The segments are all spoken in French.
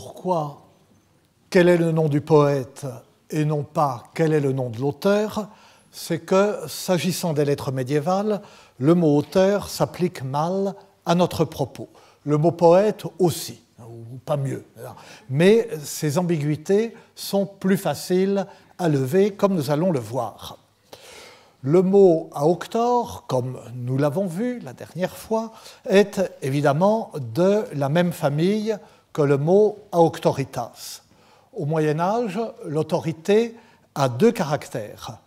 pourquoi quel est le nom du poète et non pas quel est le nom de l'auteur, c'est que, s'agissant des lettres médiévales, le mot auteur s'applique mal à notre propos. Le mot poète aussi, ou pas mieux. Mais ces ambiguïtés sont plus faciles à lever, comme nous allons le voir. Le mot à comme nous l'avons vu la dernière fois, est évidemment de la même famille que le mot auctoritas. Au Moyen Âge, l'autorité a deux caractères.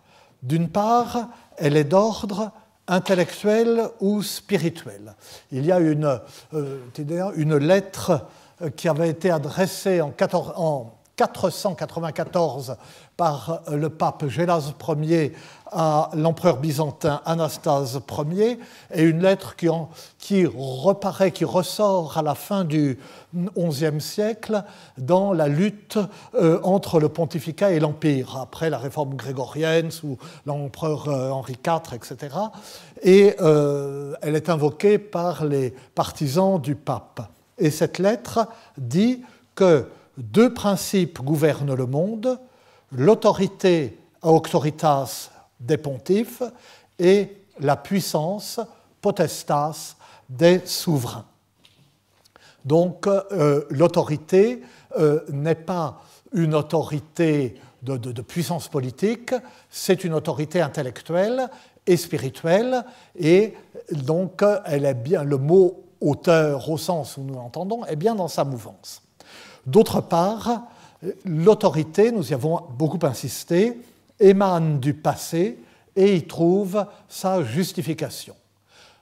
D'une part, elle est d'ordre intellectuel ou spirituel. Il y a une, euh, lettre euh, qui avait été adressée en, 14, 494 par euh, le pape Gélase Ier à l'empereur byzantin Anastase Ier, et une lettre qui, qui reparaît, qui ressort à la fin du XIe siècle dans la lutte euh, entre le pontificat et l'Empire, après la réforme grégorienne sous l'empereur euh, Henri IV, etc. Et elle est invoquée par les partisans du pape. Et cette lettre dit que deux principes gouvernent le monde, l'autorité auctoritas des pontifs et la puissance potestas des souverains. Donc euh, l'autorité euh, n'est pas une autorité de, puissance politique, c'est une autorité intellectuelle et spirituelle, et donc elle est bien, le mot auteur au sens où nous l'entendons est bien dans sa mouvance. D'autre part, l'autorité, nous y avons beaucoup insisté, émane du passé et y trouve sa justification.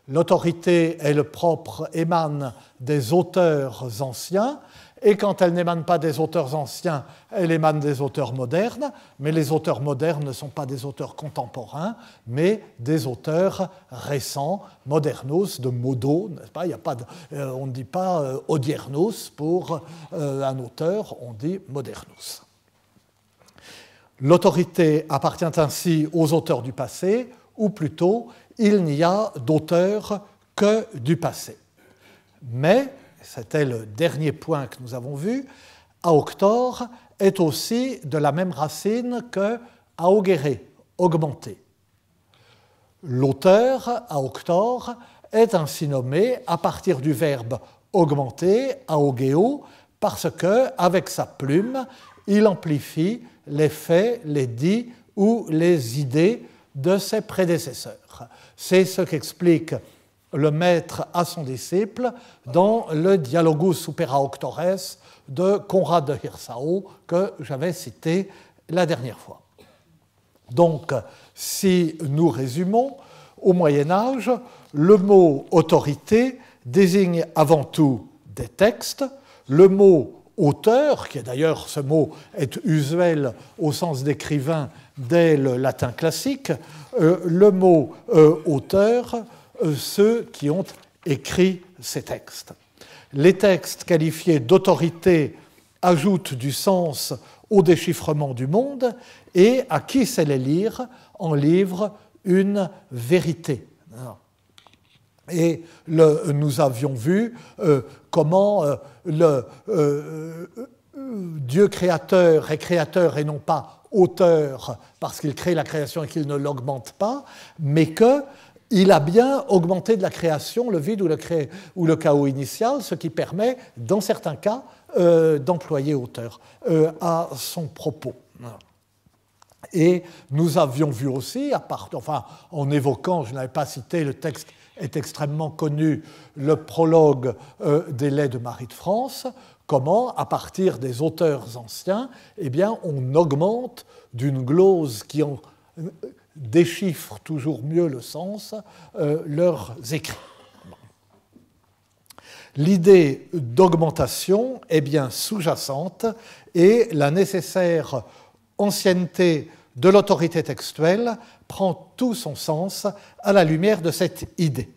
L'autorité est le propre, émane des auteurs anciens, et quand elle n'émane pas des auteurs anciens, elle émane des auteurs modernes, mais les auteurs modernes ne sont pas des auteurs contemporains, mais des auteurs récents, modernos, de modo, nest pas Il a pas euh, On ne dit pas euh, odiernos pour euh, un auteur, on dit modernos. L'autorité appartient ainsi aux auteurs du passé, ou plutôt, il n'y a d'auteur que du passé. Mais c'était le dernier point que nous avons vu, Aoctor est aussi de la même racine que augueré, augmenté. L'auteur, Aoctor, est ainsi nommé à partir du verbe augmenter, augeo, parce que, avec sa plume, il amplifie les faits, les dits ou les idées de ses prédécesseurs. C'est ce qu'explique le maître à son disciple dans le Dialogus supera Octores de Conrad de Hirsau que j'avais cité la dernière fois. Donc, si nous résumons, au Moyen Âge, le mot autorité désigne avant tout des textes, le mot auteur, qui est d'ailleurs ce mot est usuel au sens d'écrivain dès le latin classique, euh, le mot euh, auteur euh, ceux qui ont écrit ces textes. Les textes qualifiés d'autorité ajoutent du sens au déchiffrement du monde et à qui sait les lire en livre une vérité. Et nous avions vu euh, comment euh, le, Dieu créateur est créateur et non pas auteur parce qu'il crée la création et qu'il ne l'augmente pas, mais que il a bien augmenté de la création le vide ou le, chaos initial, ce qui permet, dans certains cas, euh, d'employer auteur euh, à son propos. Et nous avions vu aussi, en évoquant, je n'avais pas cité, le texte est extrêmement connu, le prologue euh, des laits de Marie de France, comment, à partir des auteurs anciens, eh bien, on augmente d'une glose qui en déchiffrent toujours mieux le sens, euh, leurs écrits. L'idée d'augmentation est bien sous-jacente et la nécessaire ancienneté de l'autorité textuelle prend tout son sens à la lumière de cette idée.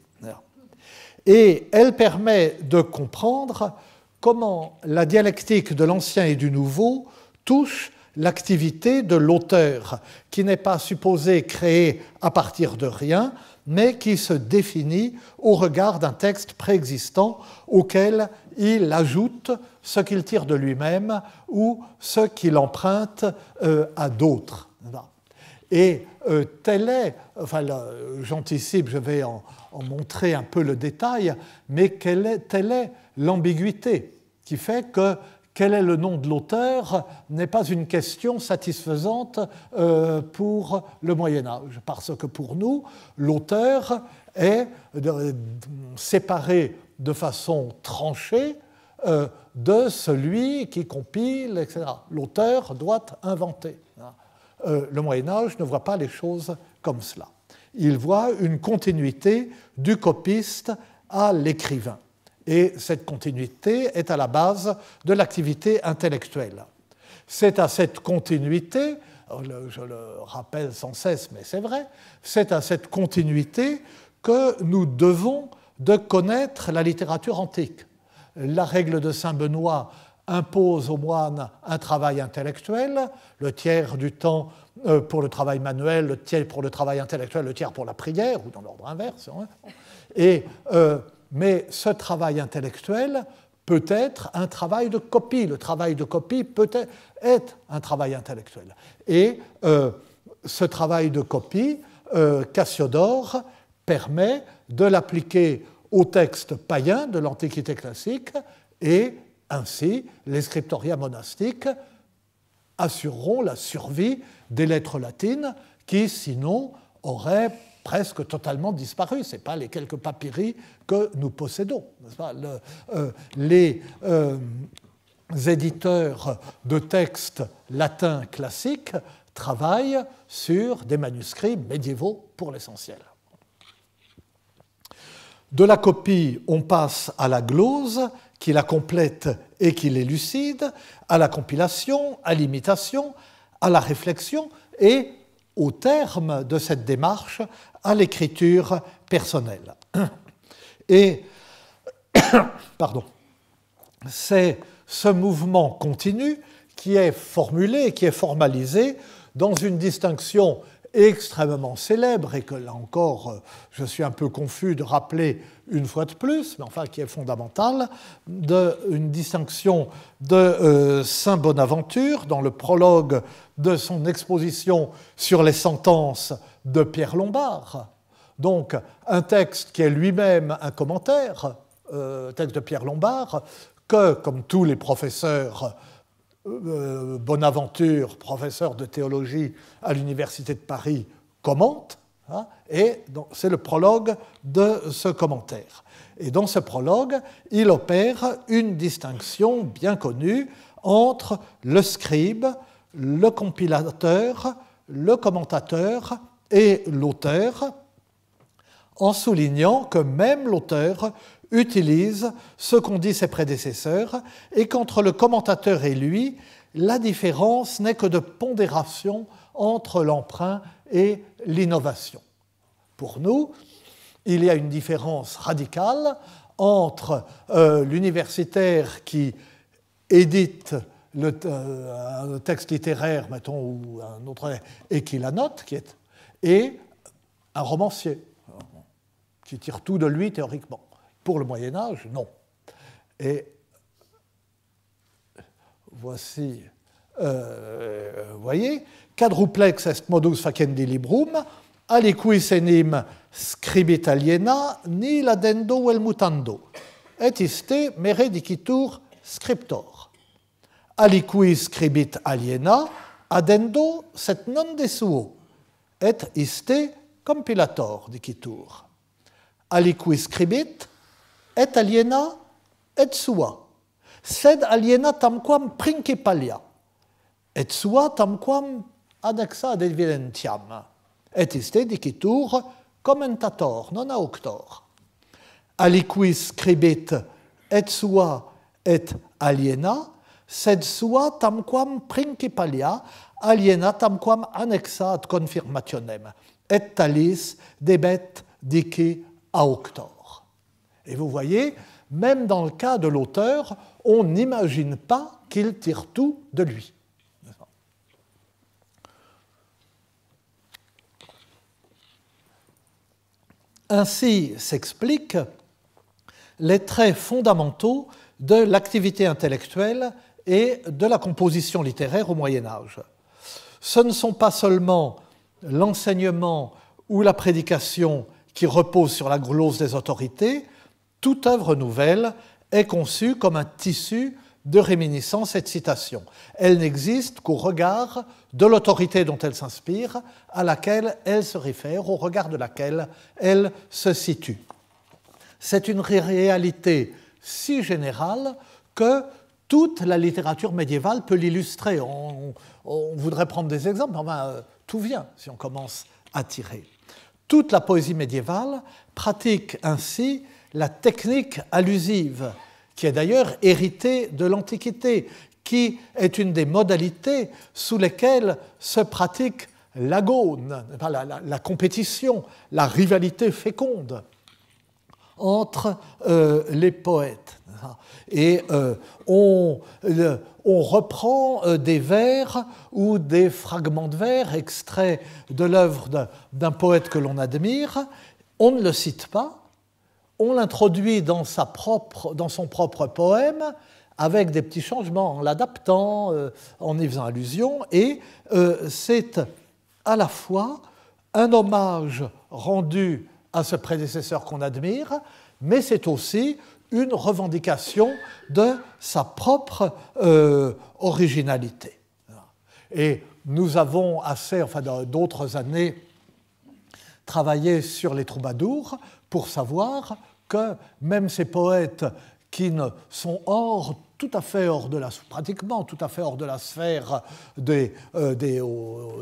Et elle permet de comprendre comment la dialectique de l'Ancien et du Nouveau touche l'activité de l'auteur, qui n'est pas supposé créer à partir de rien, mais qui se définit au regard d'un texte préexistant auquel il ajoute ce qu'il tire de lui-même ou ce qu'il emprunte euh, à d'autres. Et euh, tel est, enfin j'anticipe, je vais en, montrer un peu le détail, mais quelle est, telle est l'ambiguïté qui fait que quel est le nom de l'auteur n'est pas une question satisfaisante euh, pour le Moyen Âge, parce que pour nous, l'auteur est euh, séparé de façon tranchée euh, de celui qui compile, etc. L'auteur doit inventer. Le Moyen Âge ne voit pas les choses comme cela. Il voit une continuité du copiste à l'écrivain. Et cette continuité est à la base de l'activité intellectuelle. C'est à cette continuité, oh, je le rappelle sans cesse, mais c'est vrai, c'est à cette continuité que nous devons de connaître la littérature antique. La règle de Saint Benoît impose aux moines un travail intellectuel, le tiers du temps euh, pour le travail manuel, le tiers pour le travail intellectuel, le tiers pour la prière, ou dans l'ordre inverse. Hein. Et euh, mais ce travail intellectuel peut être un travail de copie. Le travail de copie peut e-, être un travail intellectuel. Et euh, ce travail de copie, euh, Cassiodore permet de l'appliquer aux textes païens de l'Antiquité classique et ainsi les scriptoria monastiques assureront la survie des lettres latines qui sinon auraient presque totalement disparu. Ce n'est pas les quelques papyri que nous possédons. Euh, les euh, éditeurs de textes latins classiques travaillent sur des manuscrits médiévaux pour l'essentiel. De la copie, on passe à la glose, qui la complète et qui l'élucide, à la compilation, à l'imitation, à la réflexion, et au terme de cette démarche, à l'écriture personnelle. Et, pardon, c'est ce mouvement continu qui est formulé, qui est formalisé dans une distinction extrêmement célèbre et que là encore je suis un peu confus de rappeler une fois de plus, mais enfin qui est fondamentale, d'une une distinction de euh, Saint Bonaventure dans le prologue de son exposition sur les sentences de Pierre Lombard. Donc un texte qui est lui-même un commentaire, euh, texte de Pierre Lombard, que, comme tous les professeurs, euh, Bonaventure, professeur de théologie à l'Université de Paris, commente, hein, et c'est le prologue de ce commentaire. Et dans ce prologue, il opère une distinction bien connue entre le scribe, le compilateur, le commentateur et l'auteur, en soulignant que même l'auteur utilise ce qu'ont dit ses prédécesseurs et qu'entre le commentateur et lui, la différence n'est que de pondération entre l'emprunt et l'innovation. Pour nous, il y a une différence radicale entre euh, l'universitaire qui édite euh, un texte littéraire, mettons, ou un autre, et qui la note, qui est et un romancier, qui tire tout de lui théoriquement. Pour le Moyen Âge, non. Et voici, euh, voyez, quadruplex est modus facendi librum, aliquis enim scribit aliena, nil adendo vel mutando, et iste mere scriptor. Aliquis scribit aliena, addendo set non de suo et iste compilator dicitur. Aliquis scribit, et aliena, et sua, sed aliena tamquam principalia, et sua tamquam adexa ad evidentiam, et iste dicitur commentator, non auctor. Aliquis scribit, et sua, et aliena, sed sua tamquam principalia aliena tamquam annexa ad confirmationem, et talis debet dici auctor. Et vous voyez, même dans le cas de l'auteur, on n'imagine pas qu'il tire tout de lui. Ainsi s'expliquent les traits fondamentaux de l'activité intellectuelle et de la composition littéraire au Moyen Âge ce ne sont pas seulement l'enseignement ou la prédication qui repose sur la glose des autorités, toute œuvre nouvelle est conçue comme un tissu de réminiscence et de citation. Elle n'existe qu'au regard de l'autorité dont elle s'inspire, à laquelle elle se réfère, au regard de laquelle elle se situe. C'est une réalité si générale que toute la littérature médiévale peut l'illustrer. On, voudrait prendre des exemples, mais euh, tout vient si on commence à tirer. Toute la poésie médiévale pratique ainsi la technique allusive, qui est d'ailleurs héritée de l'Antiquité, qui est une des modalités sous lesquelles se pratique l'agone, la, compétition, la rivalité féconde entre euh, les poètes. Et euh, on, reprend euh, des vers ou des fragments de vers extraits de l'œuvre d'un poète que l'on admire, on ne le cite pas, on l'introduit dans, son propre poème avec des petits changements, en l'adaptant, euh, en y faisant allusion, et c'est à la fois un hommage rendu à ce prédécesseur qu'on admire, mais c'est aussi une revendication de sa propre euh, originalité. Et nous avons assez, enfin d'autres années, travaillé sur les troubadours pour savoir que même ces poètes qui ne sont hors tout à fait hors de la, pratiquement tout à fait hors de la sphère des, euh,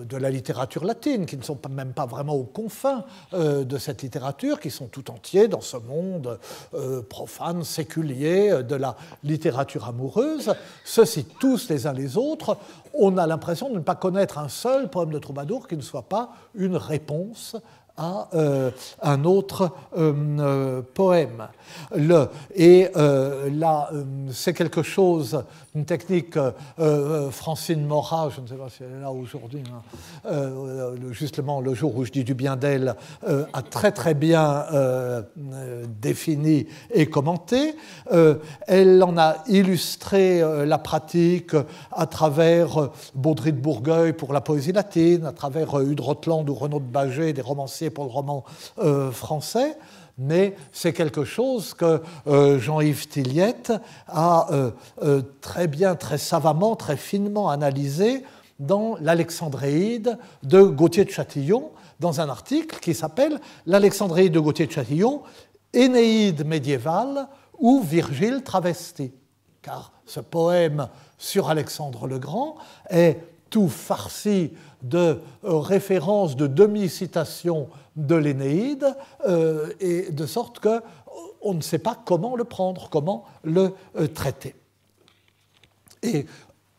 de la littérature latine, qui ne sont même pas vraiment aux confins euh, de cette littérature, qui sont tout entiers dans ce monde euh, profane, séculier de la littérature amoureuse. Ceux-ci tous les uns les autres, on a l'impression de ne pas connaître un seul poème de Troubadour qui ne soit pas une réponse à euh, un autre euh, euh, poème. et là, c'est quelque chose une technique euh, euh, Francine Morat, je ne sais pas si elle est là aujourd'hui, hein. euh, justement le jour où je dis du bien d'elle, a très très bien défini et commenté. elle en a illustré la pratique à travers Baudry de Bourgueil pour la poésie latine, à travers Hudrotland ou Renaud de Baget, des romanciers pour le roman français mais c'est quelque chose que euh, Jean-Yves Tilliette a euh, euh, très bien, très savamment, très finement analysé dans l'Alexandréide de Gautier de Châtillon, dans un article qui s'appelle L'Alexandréide de Gautier de Châtillon, Énéide médiévale ou Virgile travesti. Car ce poème sur Alexandre le Grand est tout farci de euh, référence, de demi citation de l'Énéide, euh, et de sorte que euh, on ne sait pas comment le prendre, comment le traiter. Et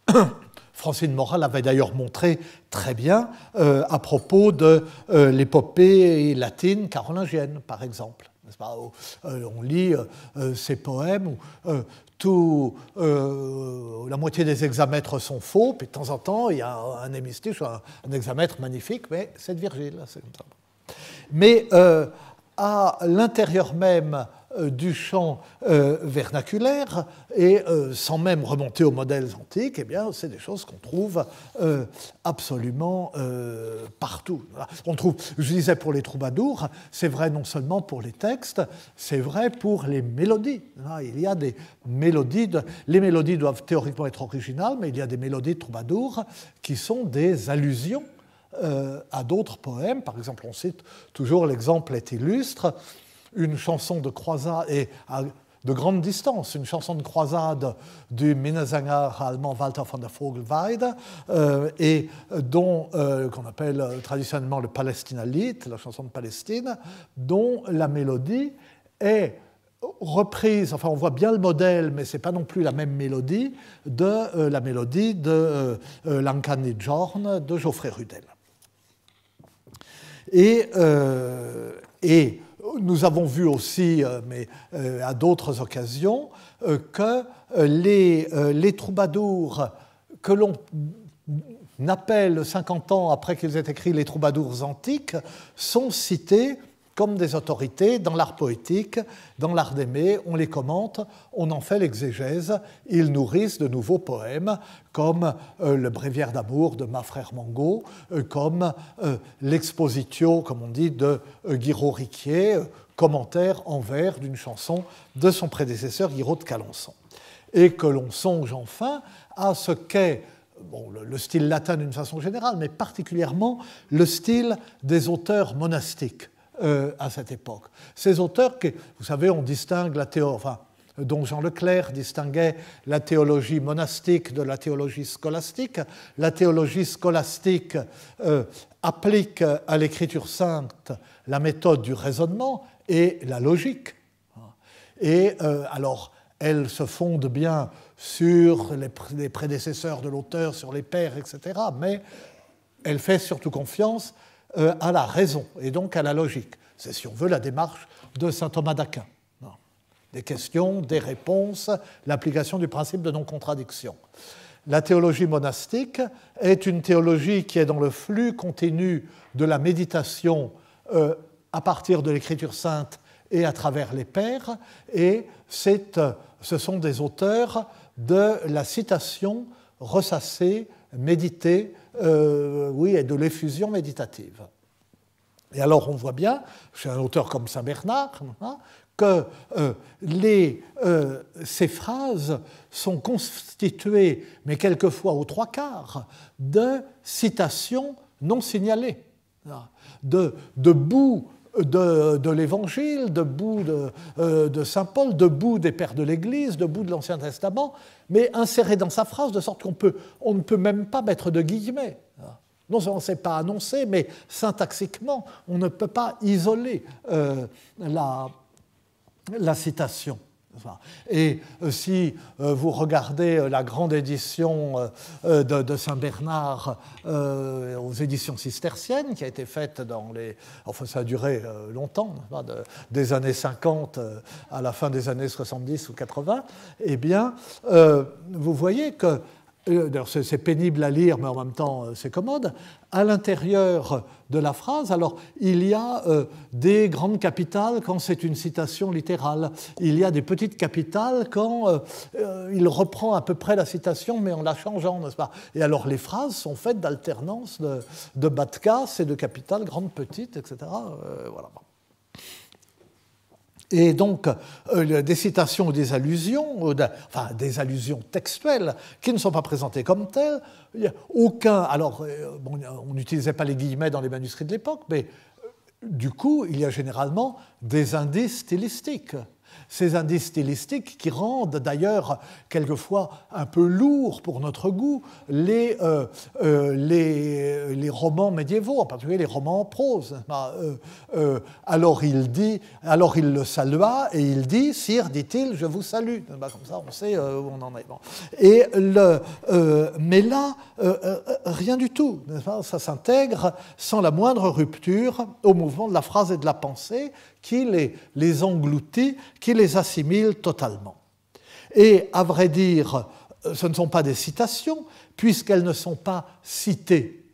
Francine Moral avait d'ailleurs montré très bien à propos de l'épopée latine carolingienne, par exemple. Euh, on lit euh, euh, ces ses poèmes où la moitié des hexamètres sont faux, puis de temps en temps, il y a un hémistiche un, examètre magnifique, mais c'est de Virgile, Mais à l'intérieur même euh, du chant euh, vernaculaire et euh, sans même remonter aux modèles antiques, eh bien, c'est des choses qu'on trouve absolument partout. On trouve, je disais pour les troubadours, c'est vrai non seulement pour les textes, c'est vrai pour les mélodies. Il y a des mélodies, les mélodies doivent théoriquement être originales, mais il y a des mélodies de troubadours qui sont des allusions à d'autres poèmes. Par exemple, on cite toujours l'exemple est illustre une chanson de croisade et à de grande distance, une chanson de croisade du Minnesänger allemand Walter von der Vogelweide, euh, et euh, dont euh, qu'on appelle traditionnellement le palestinalite, la chanson de Palestine, dont la mélodie est reprise, enfin on voit bien le modèle, mais c'est pas non plus la même mélodie, de la mélodie de l'Ankani Jorn de Geoffrey Rudel. Et, et nous avons vu aussi, euh, mais euh, à d'autres occasions, euh, que les, troubadours que l'on appelle 50 ans après qu'ils aient écrit les troubadours antiques sont cités comme des autorités dans l'art poétique, dans l'art d'aimer, on les commente, on en fait l'exégèse, ils nourrissent de nouveaux poèmes comme euh, le Bréviaire d'amour de Ma Frère Mango, euh, comme euh, l'Expositio, comme on dit, de Guiraud Riquier, commentaire en vers d'une chanson de son prédécesseur Guiraud de Calençon. Et que l'on songe enfin à ce qu'est le, style latin d'une façon générale, mais particulièrement le style des auteurs monastiques, euh, à cette époque. Ces auteurs, vous savez, on distingue la théorie, enfin, euh, dont Jean Leclerc distinguait la théologie monastique de la théologie scolastique. La théologie scolastique euh, applique à l'écriture sainte la méthode du raisonnement et la logique. Et alors, elle se fonde bien sur les prédécesseurs de l'auteur, sur les pères, etc., mais elle fait surtout confiance euh, à la raison et donc à la logique. C'est, si on veut, la démarche de saint Thomas d'Aquin. Des questions, des réponses, l'application du principe de non-contradiction. La théologie monastique est une théologie qui est dans le flux continu de la méditation euh, à partir de l'Écriture sainte et à travers les pères, et euh, ce sont des auteurs de la citation ressassée, méditée euh, oui, et de l'effusion méditative. Et alors on voit bien, chez un auteur comme Saint Bernard, hein, que euh, euh, ces phrases sont constituées, mais quelquefois aux trois quarts, de citations non signalées, hein, de, de bouts de, l'Évangile, debout de, bout euh, de Saint Paul, debout des pères de l'Église, debout de l'Ancien Testament, mais inséré dans sa phrase de sorte qu'on peut, on ne peut même pas mettre de guillemets. Non seulement ce n'est pas annoncé, mais syntaxiquement, on ne peut pas isoler euh, la citation. Et euh, si euh, vous regardez euh, la grande édition de, Saint-Bernard aux éditions cisterciennes, qui a été faite dans les. Enfin, ça a duré longtemps, des années 50 à la fin des années 70 ou 80, eh bien, vous voyez que euh, c'est pénible à lire, mais en même temps euh, c'est commode, à l'intérieur de la phrase, alors il y a euh, des grandes capitales quand c'est une citation littérale, il y a des petites capitales quand il reprend à peu près la citation, mais en la changeant, n'est-ce pas Et alors les phrases sont faites d'alternance de, de bas et de capitales grandes, petites, etc. voilà. Et donc, des euh, citations ou des allusions, euh, enfin des allusions textuelles, qui ne sont pas présentées comme telles. a aucun. Alors, euh, on n'utilisait pas les guillemets dans les manuscrits de l'époque, mais du coup, il y a généralement des indices stylistiques ces indices stylistiques qui rendent d'ailleurs quelquefois un peu lourd pour notre goût les, euh, euh, les, les, romans médiévaux, en particulier les romans en prose. Bah, euh, alors il dit, alors il le salua et il dit, Sire, dit-il, je vous salue. Bah, comme ça, on sait où on en est. Bon. Et le, mais là, rien du tout. Ça s'intègre sans la moindre rupture au mouvement de la phrase et de la pensée, qui les, engloutit, qui les assimile totalement. Et à vrai dire, euh, ce ne sont pas des citations, puisqu'elles ne sont pas citées.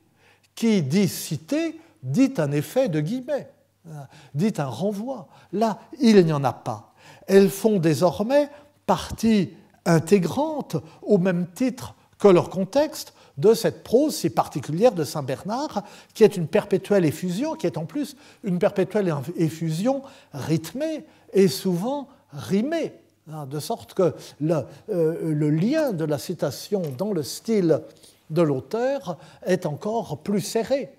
Qui dit cité dit un effet de guillemets, hein, dit un renvoi. Là, il n'y en a pas. Elles font désormais partie intégrante, au même titre que leur contexte, de cette prose si particulière de Saint-Bernard, qui est une perpétuelle effusion, qui est en plus une perpétuelle effusion rythmée et souvent rimée, hein, de sorte que euh, le, lien de la citation dans le style de l'auteur est encore plus serré.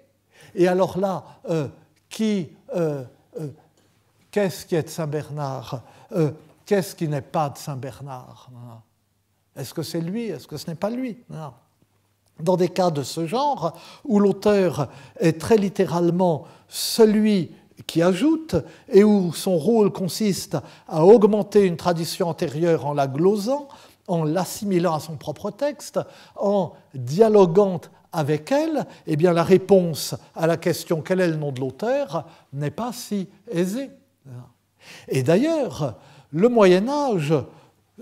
Et alors là, euh, qui, euh, qu'est-ce qui est de Saint-Bernard Qu'est-ce qui n'est pas de Saint-Bernard hein est-ce que c'est lui Est-ce que ce n'est pas lui dans des cas de ce genre, où l'auteur est très littéralement celui qui ajoute et où son rôle consiste à augmenter une tradition antérieure en la glosant, en l'assimilant à son propre texte, en dialoguant avec elle, eh bien la réponse à la question quel est le nom de l'auteur n'est pas si aisée. Et d'ailleurs, le Moyen Âge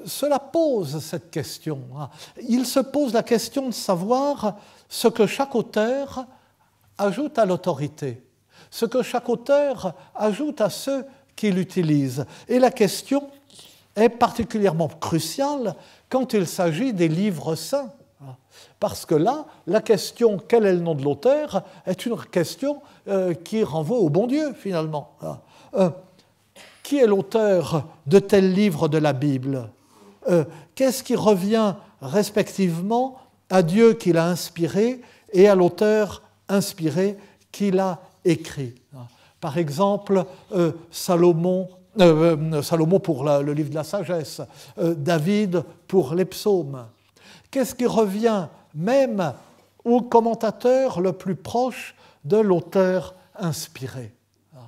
cela pose cette question. Hein. Il se pose la question de savoir ce que chaque auteur ajoute à l'autorité, ce que chaque auteur ajoute à ceux qui l'utilisent. Et la question est particulièrement cruciale quand il s'agit des livres saints. Hein. Parce que là, la question quel est le nom de l'auteur est une question euh, qui renvoie au bon Dieu, finalement. Hein. Euh, qui est l'auteur de tel livre de la Bible euh, qu'est-ce qui revient respectivement à Dieu qui l'a inspiré et à l'auteur inspiré qui l'a écrit. Hein? Par exemple, euh, Salomon, euh, Salomon pour le livre de la sagesse, David pour les psaumes. Qu'est-ce qui revient même au commentateur le plus proche de l'auteur inspiré hein?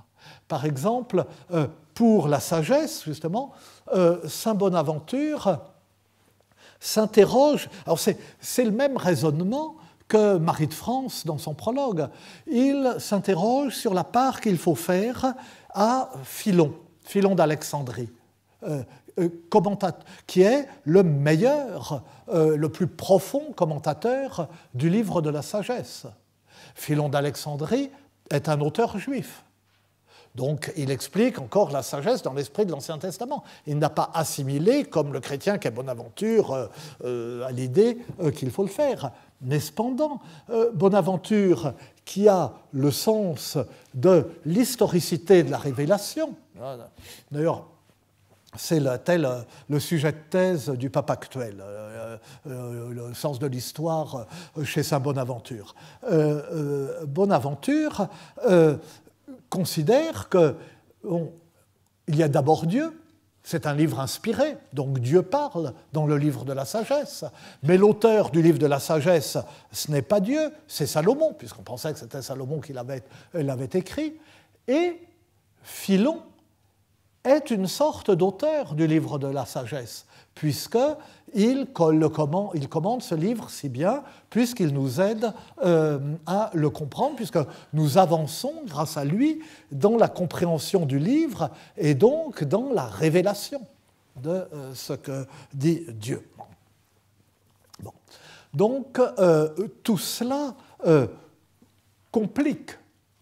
Par exemple, pour la sagesse, justement, euh, Saint Bonaventure s'interroge. Alors c'est le même raisonnement que Marie de France dans son prologue. Il s'interroge sur la part qu'il faut faire à Philon, Philon d'Alexandrie. Euh, euh, qui est le meilleur, le plus profond commentateur du livre de la sagesse. Philon d'Alexandrie est un auteur juif. Donc il explique encore la sagesse dans l'esprit de l'Ancien Testament. Il n'a pas assimilé, comme le chrétien qui est Bonaventure, euh, euh, à l'idée euh, qu'il faut le faire. Mais cependant, Bonaventure, qui a le sens de l'historicité de la révélation, d'ailleurs, c'est le, tel, le sujet de thèse du pape actuel, le sens de l'histoire chez Saint Bonaventure. Bonaventure considère qu'il y a d'abord Dieu, c'est un livre inspiré, donc Dieu parle dans le livre de la sagesse. Mais l'auteur du livre de la sagesse, ce n'est pas Dieu, c'est Salomon, puisqu'on pensait que c'était Salomon qui l'avait euh, écrit. Et Philon est une sorte d'auteur du livre de la sagesse, puisque il, commande, ce livre si bien puisqu'il nous aide euh, à le comprendre, puisque nous avançons grâce à lui dans la compréhension du livre et donc dans la révélation de euh, ce que dit Dieu. Donc euh, tout cela complique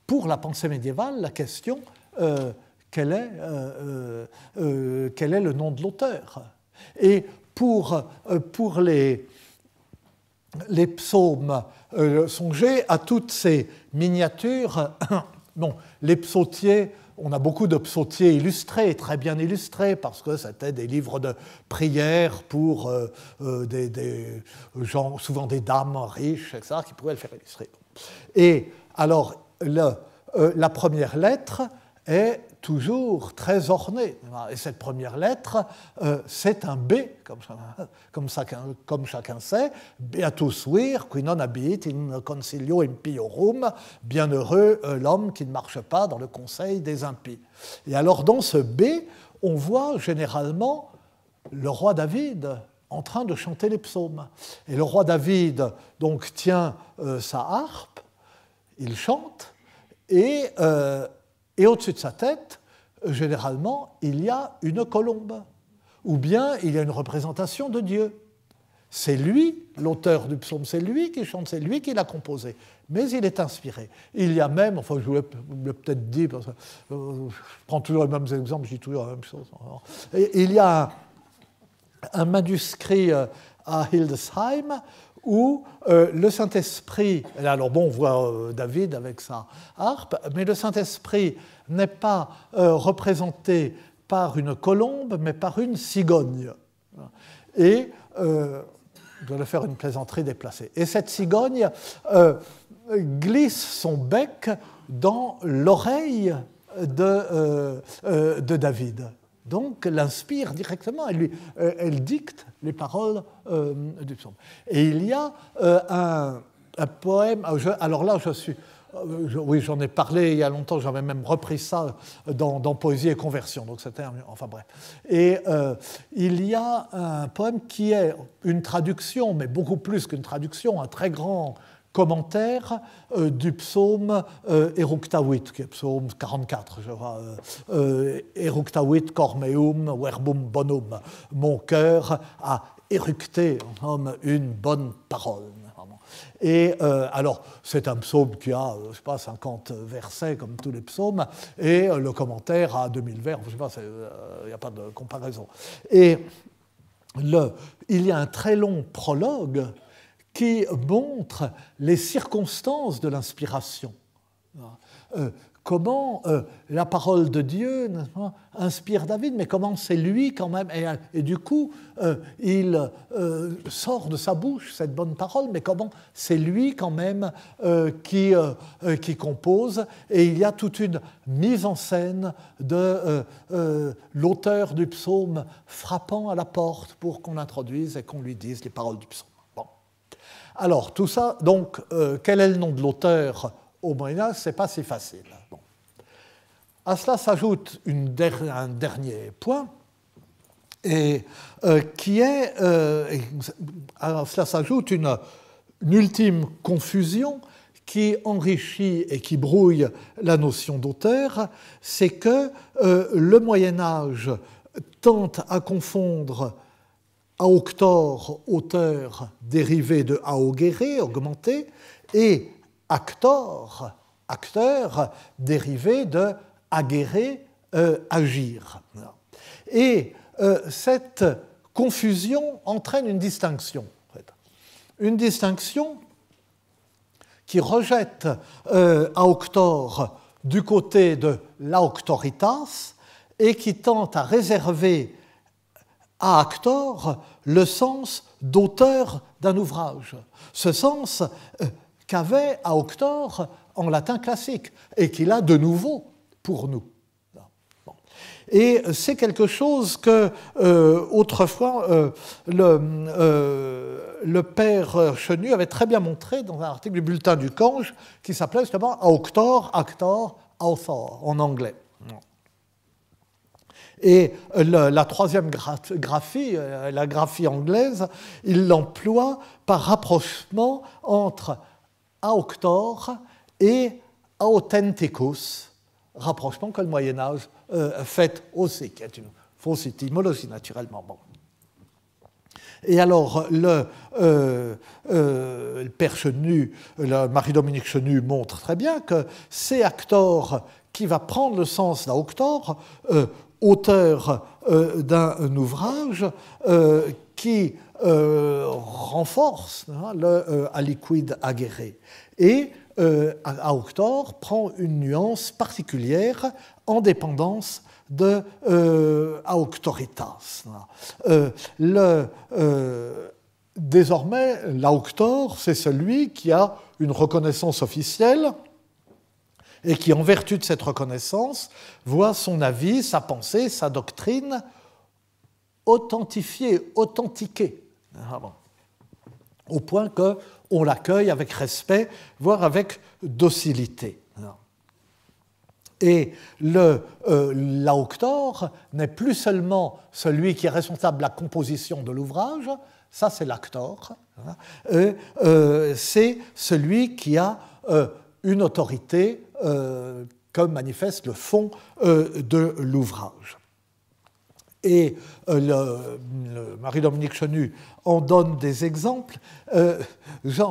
pour la pensée médiévale la question quel est, quel est le nom de l'auteur. Et pour, euh, les, psaumes, euh, à toutes ces miniatures. bon, les psautiers, on a beaucoup de psautiers illustrés, très bien illustrés, parce que c'était des livres de prière pour euh, euh, des, gens, souvent des dames riches, etc., qui pouvaient le faire illustrer. Et alors, la première lettre est toujours très orné Et cette première lettre, euh, c'est un B, comme, chacun, comme chacun sait, Beatus vir, qui non habit in concilio impiorum, bienheureux euh, l'homme qui ne marche pas dans le conseil des impies. Et alors dans ce B, on voit généralement le roi David en train de chanter les psaumes. Et le roi David donc tient euh, sa harpe, il chante, et et au-dessus de sa tête, euh, généralement, il y a une colombe, ou bien il y a une représentation de Dieu. C'est lui, l'auteur du psaume, c'est lui qui chante, c'est lui qui l'a composé. Mais il est inspiré. Il y a même, enfin je vous l'ai peut-être dit, euh, je prends toujours les mêmes exemples, je dis toujours la même chose. il y a un manuscrit euh, à Hildesheim où euh, le Saint-Esprit, alors bon, on voit euh, David avec sa harpe, mais le Saint-Esprit n'est pas euh, représenté par une colombe, mais par une cigogne. Et, je vais faire une plaisanterie déplacée, et cette cigogne glisse son bec dans l'oreille de David donc l'inspire directement, elle, lui, euh, elle, dicte les paroles euh, du psaume. Et il y a euh, un, poème, ah, alors là je suis, oui j'en ai parlé il y a longtemps, j'avais même repris ça dans, dans Poésie et Conversion, donc c'était, enfin bref. Et il y a un poème qui est une traduction, mais beaucoup plus qu'une traduction, un très grand commentaire euh, du psaume euh, qui est psaume 44, je vois, euh, euh cormeum verbum bonum. Mon cœur a éructé homme une bonne parole. Et euh, alors, c'est un psaume qui a, je sais pas, 50 versets comme tous les psaumes, et le commentaire a 2000 vers, je sais pas, il n'y a pas de comparaison. Et le, il y a un très long prologue qui montre les circonstances de l'inspiration. Euh, comment euh, la parole de Dieu inspire David, mais comment c'est lui quand même. Et, du coup, euh, il sort de sa bouche cette bonne parole, mais comment c'est lui quand même qui, qui compose. Et il y a toute une mise en scène de l'auteur du psaume frappant à la porte pour qu'on l'introduise et qu'on lui dise les paroles du psaume. Alors, tout ça, donc, euh, quel est le nom de l'auteur au Moyen-Âge Ce n'est pas si facile. À cela s'ajoute un dernier point, et euh, qui est. Euh, à cela s'ajoute une, ultime confusion qui enrichit et qui brouille la notion d'auteur, c'est que le Moyen Âge tente à confondre « auctor »,« auteur dérivé de augere »,« augmenté, et actor, acteur, dérivé de aguerre euh, agir. Et euh, cette confusion entraîne une distinction. Une distinction qui rejette euh, auctor » Aoctor du côté de l'auctoritas et qui tente à réserver à actor le sens d'auteur d'un ouvrage, ce sens euh, qu'avait à en latin classique et qu'il a de nouveau pour nous. Et c'est quelque chose que euh, autrefois euh, le, le, père Chenu avait très bien montré dans un article du bulletin du Cange qui s'appelait justement Auctor, Actor, Author en anglais. Et euh, la troisième graphie, euh, la graphie anglaise, il l'emploie par rapprochement entre auctor » et authenticus, rapprochement que le Moyen Âge a euh, fait aussi, qui est une fausse étymologie naturellement. Bon. Et alors, le, euh, euh, le père Chenu, Marie-Dominique Chenu montre très bien que c'est Actor qui va prendre le sens d'Aoctor auteur euh, d'un ouvrage euh, qui euh, renforce hein, le aliquid aguerré. Et Auctor prend une nuance particulière en dépendance de auctoritas. Hein. désormais, l'auctor, c'est celui qui a une reconnaissance officielle et qui, en vertu de cette reconnaissance, voit son avis, sa pensée, sa doctrine authentifiée, authentiquée, ah au point que on l'accueille avec respect, voire avec docilité. Ah. Et le euh, n'est plus seulement celui qui est responsable de la composition de l'ouvrage, ça c'est l'actor, hein, euh, c'est celui qui a euh, une autorité euh, comme manifeste le fond euh, de l'ouvrage. Et euh, Marie-Dominique Chenu en donne des exemples, ça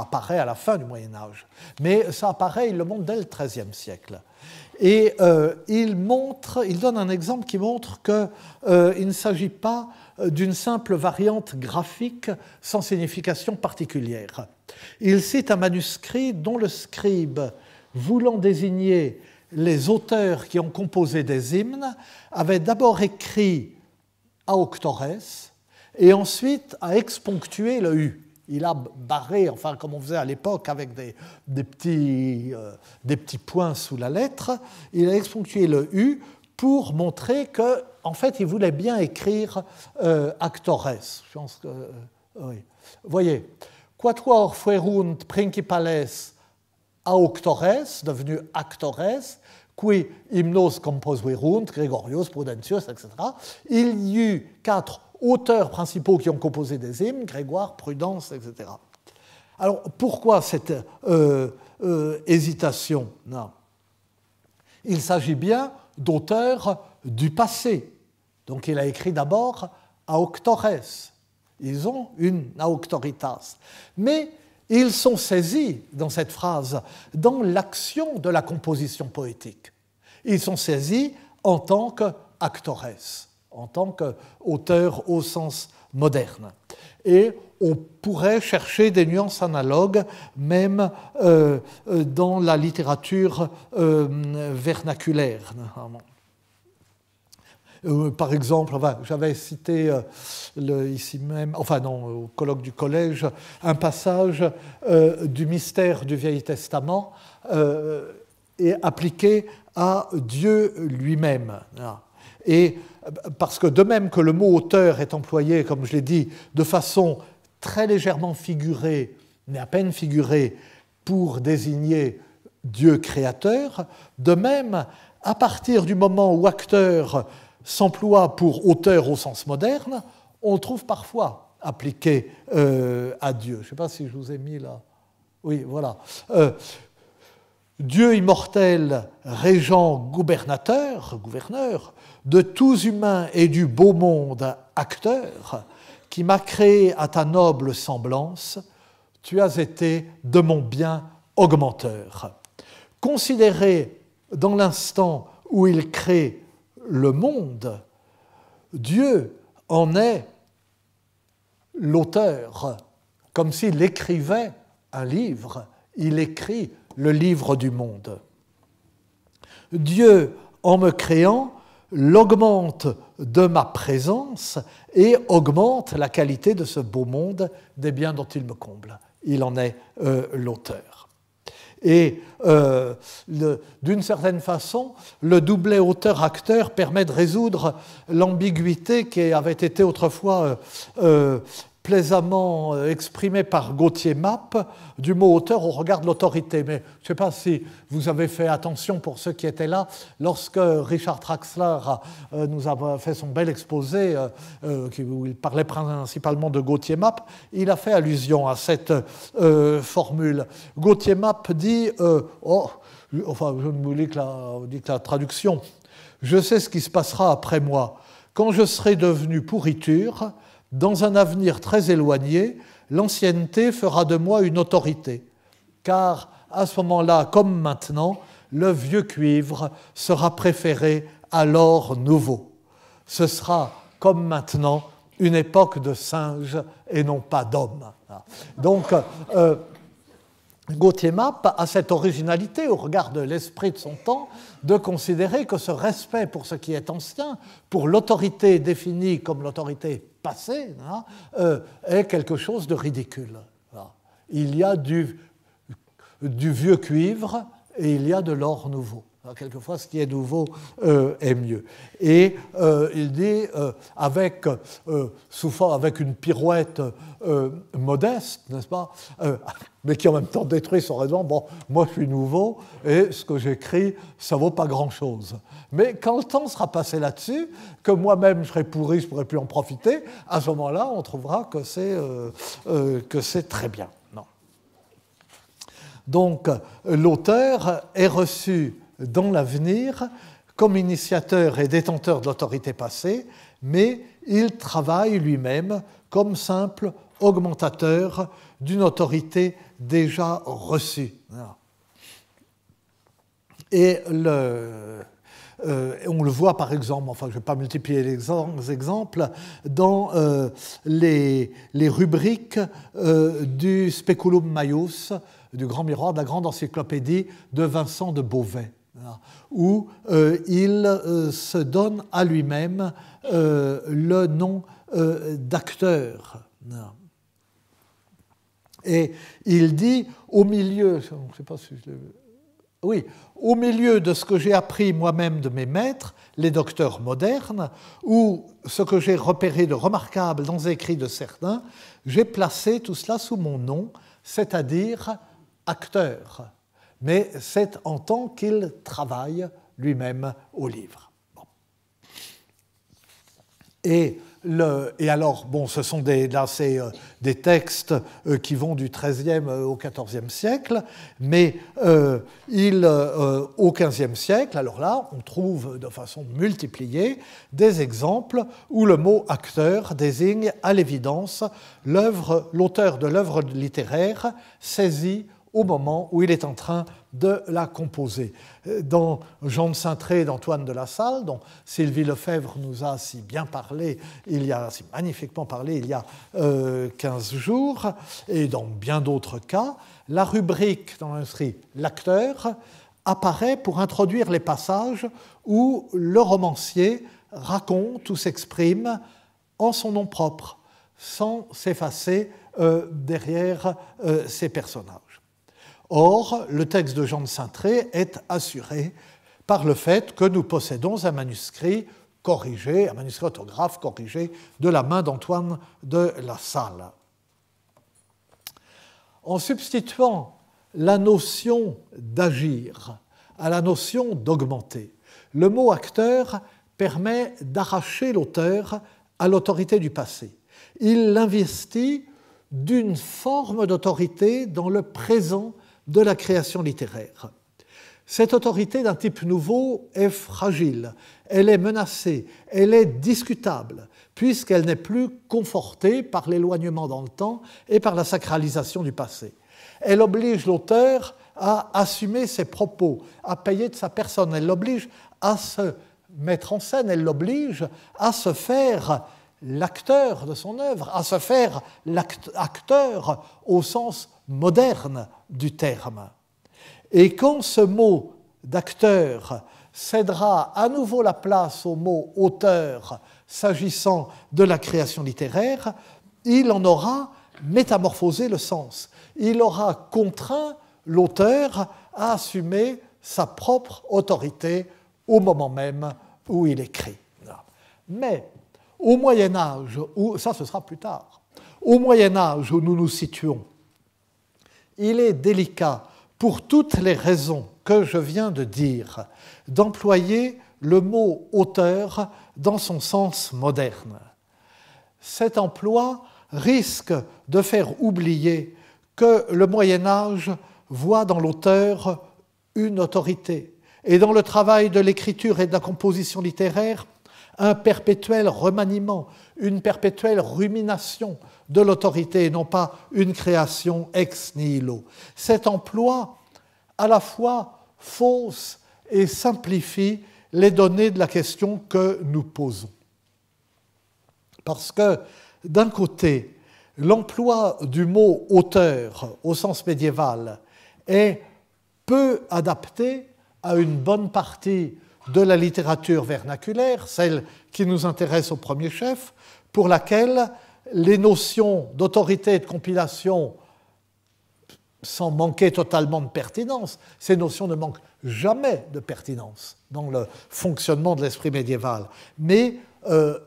apparaît à la fin du Moyen Âge, mais ça apparaît, il le montre dès le XIIIe siècle. Et il montre, il donne un exemple qui montre qu'il ne s'agit pas euh, d'une simple variante graphique sans signification particulière. Il cite un manuscrit dont le scribe, voulant désigner les auteurs qui ont composé des hymnes, avait d'abord écrit à Aoctores et ensuite a exponctué le U. Il a barré, enfin comme on faisait à l'époque avec des, petits, euh, des petits points sous la lettre, il a exponctué le U pour montrer que, en fait, il voulait bien écrire euh, actores. Je pense que, euh, Voyez, quatuor fuerunt principales auctores, devenu actores, qui hymnos composuerunt, grégorius Prudentius, etc. Il y eut quatre auteurs principaux qui ont composé des hymnes, Grégoire, Prudence, etc. Alors pourquoi cette euh, hésitation non. Il s'agit bien d'auteurs du passé. Donc il a écrit d'abord Auctores. Ils ont une auctoritas. Mais ils sont saisis dans cette phrase, dans l'action de la composition poétique. Ils sont saisis en tant qu'actores, en tant qu'auteurs au sens moderne et on pourrait chercher des nuances analogues même euh, euh, dans la littérature euh, vernaculaire. par exemple, j'avais cité le, ici même, enfin non, au colloque du collège, un passage du mystère du Vieil Testament et appliqué à Dieu lui-même. Ah et parce que de même que le mot auteur est employé, comme je l'ai dit, de façon très légèrement figurée, mais à peine figurée, pour désigner Dieu créateur, de même, à partir du moment où acteur s'emploie pour auteur au sens moderne, on le trouve parfois appliqué euh, à Dieu. Je ne sais pas si je vous ai mis là. Oui, voilà. Euh, Dieu immortel, régent, gouvernateur, gouverneur de tous humains et du beau monde, acteur, qui m'a créé à ta noble semblance, tu as été de mon bien augmenteur. Considéré dans l'instant où il crée le monde, Dieu en est l'auteur, comme s'il écrivait un livre, il écrit le livre du monde. Dieu, en me créant, l'augmente de ma présence et augmente la qualité de ce beau monde des biens dont il me comble. Il en est euh, l'auteur. Et euh, d'une certaine façon, le doublé auteur-acteur permet de résoudre l'ambiguïté qui avait été autrefois euh, plaisamment euh, exprimé par Gauthier Mapp, du mot auteur au regard de l'autorité. Mais je ne sais pas si vous avez fait attention pour ceux qui étaient là, lorsque Richard Traxler euh, nous a fait son bel exposé, euh, où il parlait principalement de Gauthier Mapp, il a fait allusion à cette formule. Gauthier Mapp dit, oh, enfin je ne vous lis que la traduction, je sais ce qui se passera après moi. Quand je serai devenu pourriture, dans un avenir très éloigné, l'ancienneté fera de moi une autorité, car à ce moment-là, comme maintenant, le vieux cuivre sera préféré à l'or nouveau. Ce sera, comme maintenant, une époque de singes et non pas d'hommes. Donc, euh, Gauthier Mapp a cette originalité, au regard de l'esprit de son temps, de considérer que ce respect pour ce qui est ancien, pour l'autorité définie comme l'autorité passée, hein, euh, est quelque chose de ridicule. Il y a du vieux cuivre et il y a de l'or nouveau quelquefois, ce qui est nouveau euh, est mieux. Et euh, il dit, euh, avec, souvent avec une pirouette modeste, n'est-ce pas, mais qui en même temps détruit son raisonnement, bon, moi je suis nouveau et ce que j'écris, ça vaut pas grand-chose. Mais quand le temps sera passé là-dessus, que moi-même je serai pourri, je ne pourrai plus en profiter, à ce moment-là, on trouvera que c'est très bien. Donc l'auteur est reçu dans l'avenir comme initiateur et détenteur de l'autorité passée, mais il travaille lui-même comme simple augmentateur d'une autorité déjà reçue. Et euh, on le voit par exemple, enfin je ne vais pas multiplier les exemples, dans euh, les, rubriques euh, du Speculum Maius, du grand miroir, de la grande encyclopédie de Vincent de Beauvais où euh, il euh, se donne à lui-même euh, le nom d'acteur. Et il dit au milieu, au milieu de ce que j'ai appris moi-même de mes maîtres, les docteurs modernes, ou ce que j'ai repéré de remarquable dans les écrits de certains, j'ai placé tout cela sous mon nom, c'est-à-dire acteur mais c'est en tant qu'il travaille lui-même au livre. Et, alors, bon, ce sont des, euh, des textes euh, qui vont du XIIIe euh, au XIVe siècle, mais il, au XVe siècle, alors là, on trouve de façon multipliée des exemples où le mot acteur désigne à l'évidence l'auteur de l'œuvre littéraire saisie au moment où il est en train de la composer. Euh, dans Jean de Saint-Tré d'Antoine de la Salle, dont Sylvie Lefebvre nous a si bien parlé, il y a si magnifiquement parlé il y a 15 euh, jours, et dans bien d'autres cas, la rubrique dans l'industrie L'acteur apparaît pour introduire les passages où le romancier raconte ou s'exprime en son nom propre, sans s'effacer euh, derrière ses personnages. Or, le texte de Jean de Saint-Tré est assuré par le fait que nous possédons un manuscrit corrigé, un manuscrit autographe corrigé de la main d'Antoine de la Salle. En substituant la notion d'agir à la notion d'augmenter, le mot acteur permet d'arracher l'auteur à l'autorité du passé. Il l'investit d'une forme d'autorité dans le présent de la création littéraire. Cette autorité d'un type nouveau est fragile, elle est menacée, elle est discutable, puisqu'elle n'est plus confortée par l'éloignement dans le temps et par la sacralisation du passé. Elle oblige l'auteur à assumer ses propos, à payer de sa personne, elle l'oblige à se mettre en scène, elle l'oblige à se faire l'acteur de son œuvre, à se faire l'acteur au sens moderne du terme. Et quand ce mot d'acteur cédera à nouveau la place au mot auteur s'agissant de la création littéraire, il en aura métamorphosé le sens. Il aura contraint l'auteur à assumer sa propre autorité au moment même où il écrit. Mais au Moyen Âge, ça ce sera plus tard, au Moyen Âge où nous nous situons, il est délicat, pour toutes les raisons que je viens de dire, d'employer le mot auteur dans son sens moderne. Cet emploi risque de faire oublier que le Moyen Âge voit dans l'auteur une autorité, et dans le travail de l'écriture et de la composition littéraire, un perpétuel remaniement, une perpétuelle rumination de l'autorité et non pas une création ex nihilo. Cet emploi à la fois fausse et simplifie les données de la question que nous posons. Parce que, d'un côté, l'emploi du mot auteur au sens médiéval est peu adapté à une bonne partie de la littérature vernaculaire, celle qui nous intéresse au premier chef, pour laquelle les notions d'autorité et de compilation, sans manquer totalement de pertinence, ces notions ne manquent jamais de pertinence dans le fonctionnement de l'esprit médiéval. Mais euh,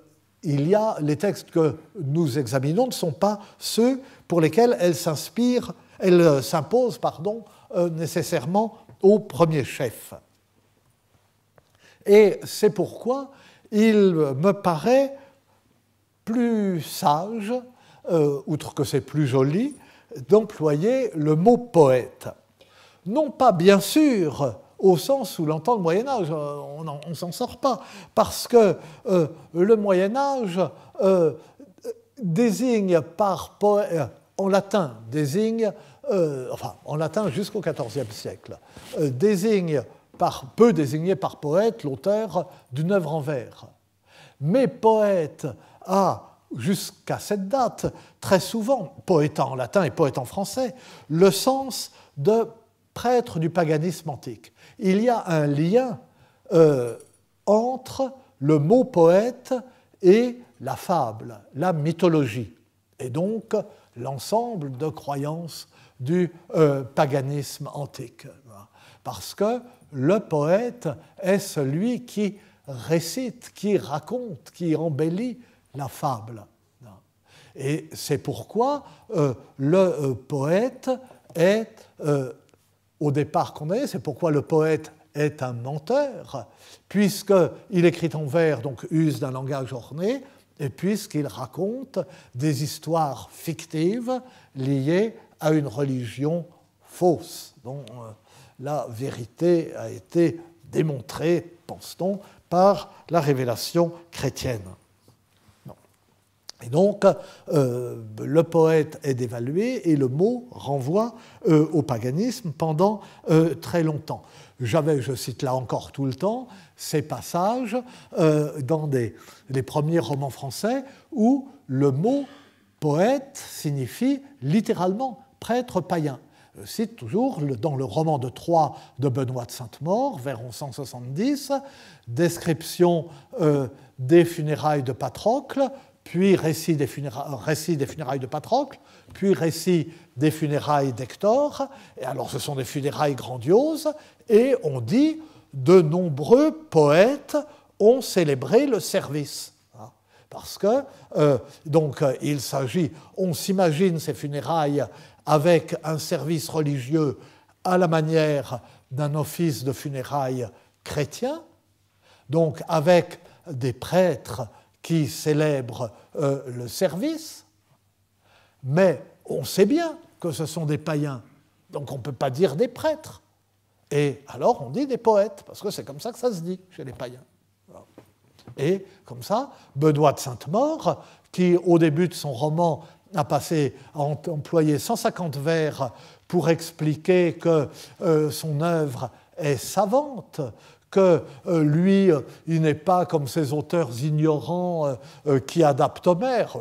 il y a les textes que nous examinons ne sont pas ceux pour lesquels elles s'inspire euh, s'imposent, pardon, euh, nécessairement au premier chef. Et c'est pourquoi il me paraît plus sage, euh, outre que c'est plus joli, d'employer le mot poète. Non pas bien sûr au sens où l'entend le Moyen Âge, euh, on ne s'en sort pas, parce que euh, le Moyen Âge désigne par poète, en latin désigne, enfin en latin jusqu'au XIVe siècle, désigne par, désigné par poète l'auteur d'une œuvre en vers. Mais poète a, jusqu'à cette date, très souvent, poète en latin et poète en français, le sens de prêtre du paganisme antique. Il y a un lien euh, entre le mot poète et la fable, la mythologie, et donc l'ensemble de croyances du euh, paganisme antique. Parce que le poète est celui qui récite, qui raconte, qui embellit la fable. Et c'est pourquoi euh, le euh, poète est, euh, au départ qu'on est, c'est pourquoi le poète est un menteur, puisqu'il écrit en vers, donc use d'un langage orné, et puisqu'il raconte des histoires fictives liées à une religion fausse, la vérité a été démontrée, pense-t-on, par la révélation chrétienne. Et donc, euh, le poète est dévalué et le mot renvoie euh, au paganisme pendant euh, très longtemps. J'avais, je cite là encore tout le temps, ces passages dans les premiers romans français où le mot poète signifie littéralement prêtre païen. Euh, cite toujours dans le roman de Troyes de Benoît de Sainte-Maure, vers 1170, description euh, des funérailles de Patrocle, puis récit des, euh, des funérailles de Patrocle, puis récit des funérailles d'Hector. Et alors ce sont des funérailles grandioses, et on dit de nombreux poètes ont célébré le service hein. parce que donc il s'agit, on s'imagine ces funérailles avec un service religieux à la manière d'un office de funérailles chrétien, donc avec des prêtres qui célèbrent euh, le service, mais on sait bien que ce sont des païens, donc on ne peut pas dire des prêtres. Et alors on dit des poètes, parce que c'est comme ça que ça se dit chez les païens. Et comme ça, Benoît de Sainte-Maure, qui au début de son roman a passé à employer 150 vers pour expliquer que euh, son œuvre est savante, que euh, lui, euh, il n'est pas comme ces auteurs ignorants qui adaptent Homère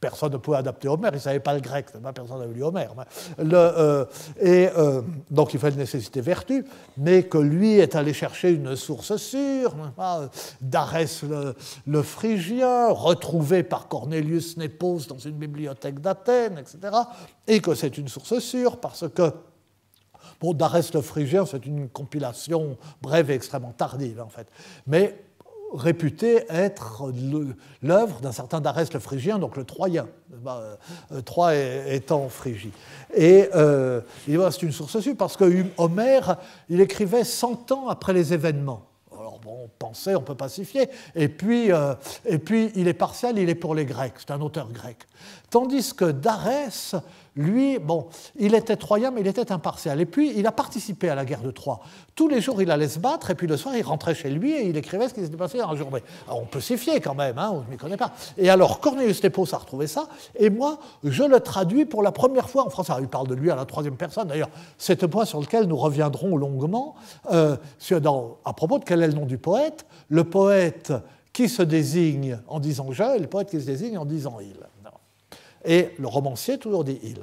personne ne pouvait adapter Homère, il ne savait pas le grec, personne n'avait lu Homère. Hein. Euh, et euh, donc il fallait nécessité vertu, mais que lui est allé chercher une source sûre, hein, hein, d'Arès le, Phrygien, retrouvé par Cornelius Nepos dans une bibliothèque d'Athènes, etc., et que c'est une source sûre parce que pour bon, Darès le Phrygien, c'est une compilation brève et extrêmement tardive, en fait. Mais réputé être l'œuvre d'un certain Darès le Phrygien, donc le Troyen, euh, euh, Troie étant Phrygie. Et euh, c'est une source sûre parce que hum- Homère, il écrivait 100 ans après les événements. Alors bon, on pensait, on peut pacifier. Et puis, euh, et puis, il est partiel, il est pour les Grecs, c'est un auteur grec. Tandis que Darès, lui, bon, il était troyen, mais il était impartial. Et puis, il a participé à la guerre de Troie. Tous les jours, il allait se battre, et puis le soir, il rentrait chez lui et il écrivait ce qui s'était passé dans la journée. on peut s'y fier quand même, hein, on ne m'y connaît pas. Et alors, Cornelius Nepos a retrouvé ça, et moi, je le traduis pour la première fois en français. Alors, il parle de lui à la troisième personne. D'ailleurs, c'est un point sur lequel nous reviendrons longuement, euh, à propos de quel est le nom du poète. Le poète qui se désigne en disant je, et le poète qui se désigne en disant il. Et le romancier toujours dit il.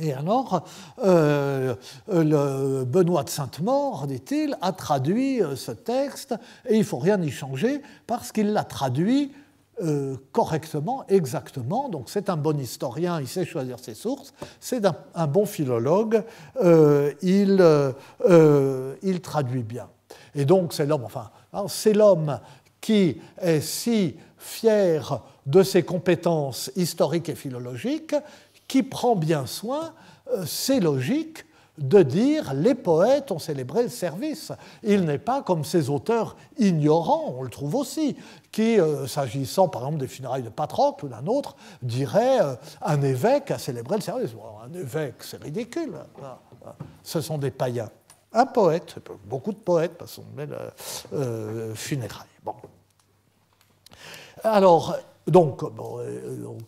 Et alors, euh, le Benoît de Sainte-Maure, dit-il, a traduit euh, ce texte et il ne faut rien y changer parce qu'il l'a traduit euh, correctement, exactement. Donc c'est un bon historien, il sait choisir ses sources, c'est un, bon philologue, il, il traduit bien. Et donc c'est l'homme, enfin, hein, c'est l'homme qui est si fier de ses compétences historiques et philologiques, qui prend bien soin, euh, c'est logique, de dire les poètes ont célébré le service. Il n'est pas comme ces auteurs ignorants, on le trouve aussi, qui, euh, s'agissant par exemple des funérailles de Patrocle ou d'un autre, dirait euh, un évêque a célébré le service. un évêque, c'est ridicule. Ah, ah, ce sont des païens. Un poète, beaucoup de poètes, parce qu'on met le funérailles. Bon. Alors, euh, donc,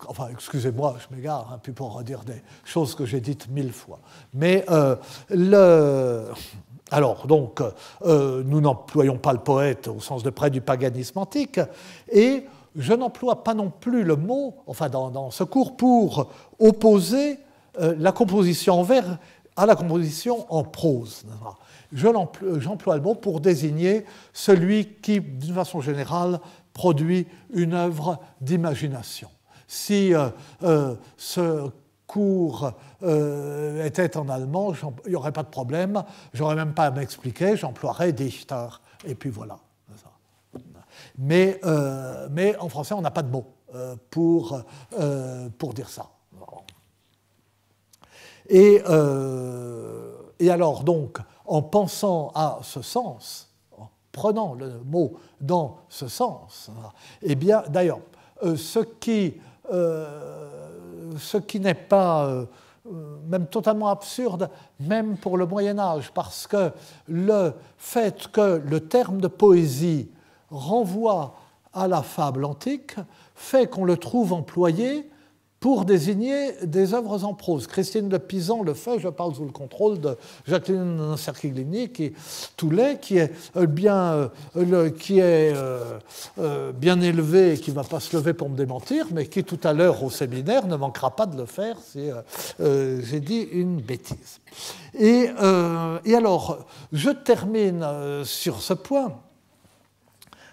enfin, excusez-moi, je m'égare, hein, puis pour dire des choses que j'ai dites mille fois. Mais euh, Alors, donc, euh, nous n'employons pas le poète au sens de près du paganisme antique, et je n'emploie pas non plus le mot, enfin, dans, ce cours, pour opposer la composition en vers à la composition en prose. J'emploie le mot pour désigner celui qui, d'une façon générale, produit une œuvre d'imagination. Si euh, euh, ce cours euh, était en allemand, il n'y aurait pas de problème, j'aurais même pas à m'expliquer, j'emploierais Dichter, et puis voilà. Mais, en français, on n'a pas de mot pour, pour dire ça. Et, et alors, donc, en pensant à ce sens, prenant le mot dans ce sens, eh bien, d'ailleurs, euh, euh, ce qui, n'est pas euh, même totalement absurde, même pour le Moyen Âge, parce que le fait que le terme de poésie renvoie à la fable antique fait qu'on le trouve employé pour désigner des œuvres en prose. Christine de Pisan le fait, je parle sous le contrôle de Jacqueline Serkiglini, qui qui est euh, bien, euh, qui est euh, bien élevé et qui ne va pas se lever pour me démentir, mais qui tout à l'heure au séminaire ne manquera pas de le faire si j'ai dit une bêtise. Et, alors, je termine sur ce point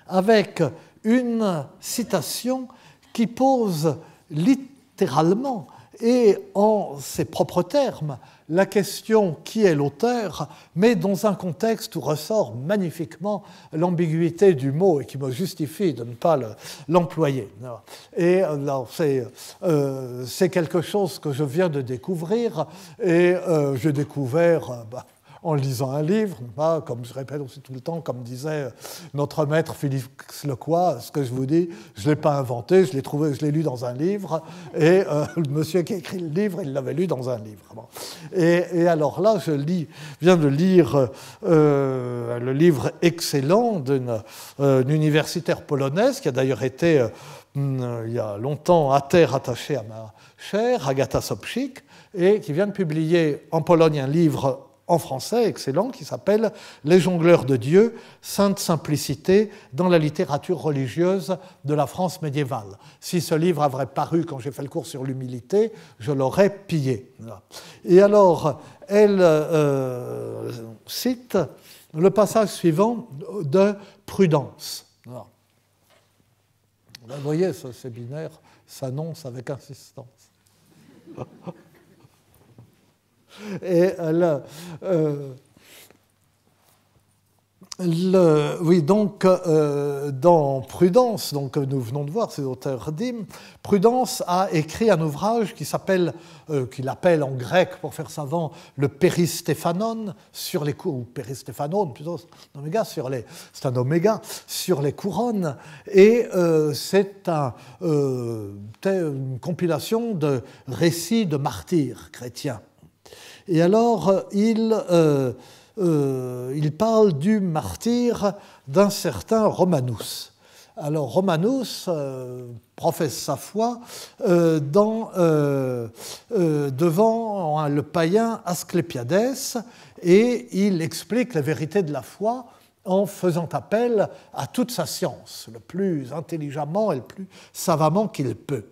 avec une citation qui pose littéralement et en ses propres termes la question qui est l'auteur, mais dans un contexte où ressort magnifiquement l'ambiguïté du mot et qui me justifie de ne pas l'employer. et euh, c'est quelque chose que je viens de découvrir et euh, j'ai découvert... Euh, bah, en lisant un livre, pas, hein, comme je répète aussi tout le temps, comme disait notre maître Félix Lecoy, ce que je vous dis, je ne l'ai pas inventé, je l'ai trouvé, je l'ai lu dans un livre, et euh, le monsieur qui a écrit le livre, il l'avait lu dans un livre. Et, alors là, je lis, viens de lire euh, le livre excellent euh, d'une universitaire polonaise qui a d'ailleurs été hmm, il y a longtemps à terre attachée à ma chaire, Agatha Sopchik, et qui vient de publier en Pologne un livre en français excellent qui s'appelle Les jongleurs de Dieu, Sainte Simplicité dans la littérature religieuse de la France médiévale. Si ce livre avait paru quand j'ai fait le cours sur l'humilité, je l'aurais pillé. Et alors, elle euh, cite le passage suivant de Prudence. vous voyez, ce séminaire s'annonce avec insistance. Et euh, oui, donc euh, dans Prudence, donc nous venons de voir, c'est l'auteur Dim, Prudence a écrit un ouvrage qui s'appelle, euh, qu'il appelle en grec pour faire savant, le Péristéphanon sur les ou Péristéphanon plutôt, sur les, c'est un oméga sur les couronnes, et c'est une compilation de récits de martyrs chrétiens. Et alors, il, euh, euh, il parle du martyr d'un certain Romanus. Alors Romanus euh, professe sa foi devant hein, le païen Asclepiades, et il explique la vérité de la foi en faisant appel à toute sa science, le plus intelligemment et le plus savamment qu'il peut.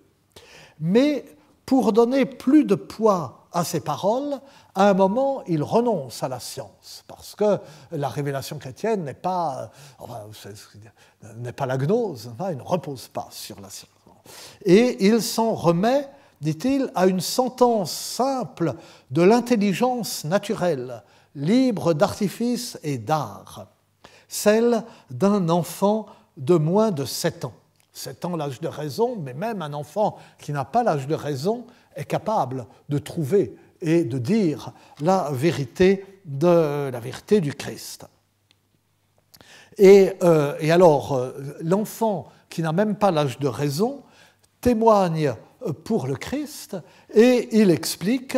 Mais pour donner plus de poids à ces paroles, à un moment, il renonce à la science, parce que la révélation chrétienne n'est pas, euh, n'est pas la gnose, hein, ne repose pas sur la science. Et il s'en remet, dit-il, à une sentence simple de l'intelligence naturelle, libre d'artifice et d'art, celle d'un enfant de moins de 7 ans. 7 ans l'âge de raison, mais même un enfant qui n'a pas l'âge de raison est capable de trouver et de dire la vérité, de, la vérité du Christ. Et, euh, alors, euh, l'enfant qui n'a même pas l'âge de raison témoigne pour le Christ et il explique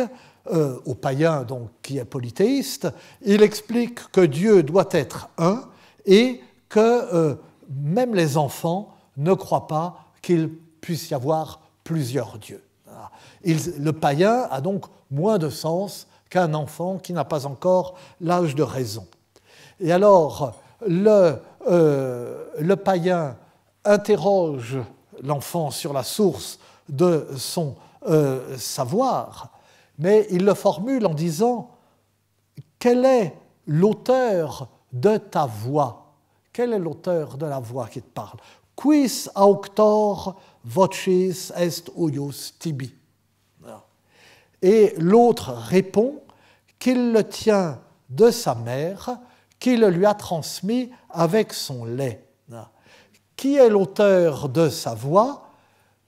euh, au païen donc, qui est polythéiste, il explique que Dieu doit être un et que même les enfants ne croient pas qu'il puisse y avoir plusieurs dieux le païen a donc moins de sens qu'un enfant qui n'a pas encore l'âge de raison. Et alors, le, euh, païen interroge l'enfant sur la source de son euh, savoir, mais il le formule en disant, quel est l'auteur de ta voix Quel est l'auteur de la voix qui te parle Quis auctor est tibi. Et l'autre répond qu'il le tient de sa mère, qu'il le lui a transmis avec son lait. Qui est l'auteur de sa voix